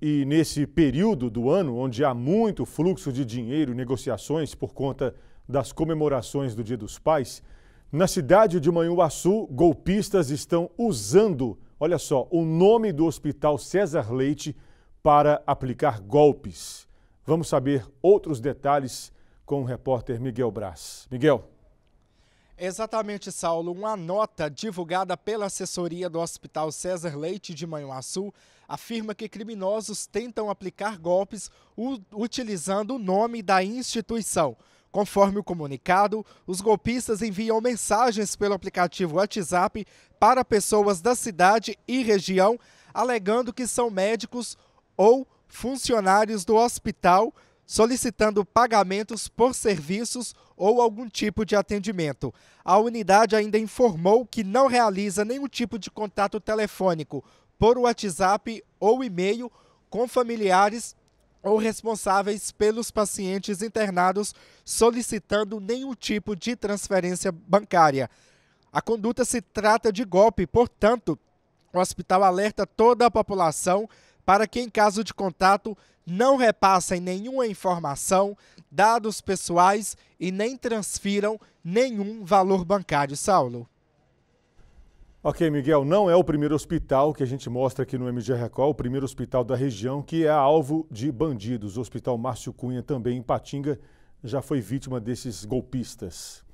E nesse período do ano, onde há muito fluxo de dinheiro e negociações por conta das comemorações do Dia dos Pais, na cidade de Manhuaçu, golpistas estão usando, olha só, o nome do Hospital César Leite para aplicar golpes. Vamos saber outros detalhes com o repórter Miguel Braz. Miguel. Exatamente, Saulo. Uma nota divulgada pela assessoria do Hospital César Leite de Manhuaçu afirma que criminosos tentam aplicar golpes utilizando o nome da instituição. Conforme o comunicado, os golpistas enviam mensagens pelo aplicativo WhatsApp para pessoas da cidade e região, alegando que são médicos ou funcionários do hospital, solicitando pagamentos por serviços ou algum tipo de atendimento. A unidade ainda informou que não realiza nenhum tipo de contato telefônico por WhatsApp ou e-mail com familiares ou responsáveis pelos pacientes internados solicitando nenhum tipo de transferência bancária. A conduta se trata de golpe, portanto, o hospital alerta toda a população para que, em caso de contato, não repassem nenhuma informação, dados pessoais e nem transfiram nenhum valor bancário, Saulo. Ok, Miguel, não é o primeiro hospital que a gente mostra aqui no MG Record, o primeiro hospital da região que é alvo de bandidos. O Hospital Márcio Cunha, também em Patinga, já foi vítima desses golpistas.